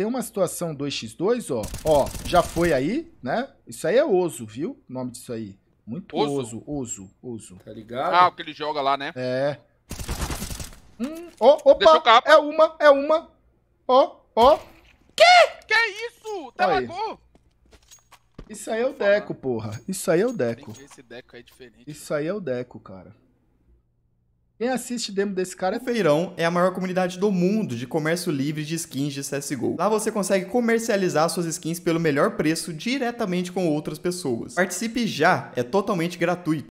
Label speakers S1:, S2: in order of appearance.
S1: tem uma situação 2x2, ó. Ó, já foi aí, né? Isso aí é oso, viu? O nome disso aí. Muito oso, oso, oso. Tá ligado? Ah, o
S2: que ele joga lá, né? É.
S3: Hum, ó, opa, é uma, é uma. Ó, ó.
S4: Que? Que é isso?
S5: Tá lagou? Isso aí é o Deco, porra. Isso aí é o
S6: Deco.
S7: Esse Deco é diferente.
S5: Isso aí é o Deco, cara. Quem
S6: assiste demo desse cara? é Feirão é a maior comunidade do mundo de comércio livre de skins de CSGO. Lá
S8: você consegue comercializar suas skins pelo melhor preço diretamente com outras pessoas. Participe já, é totalmente gratuito.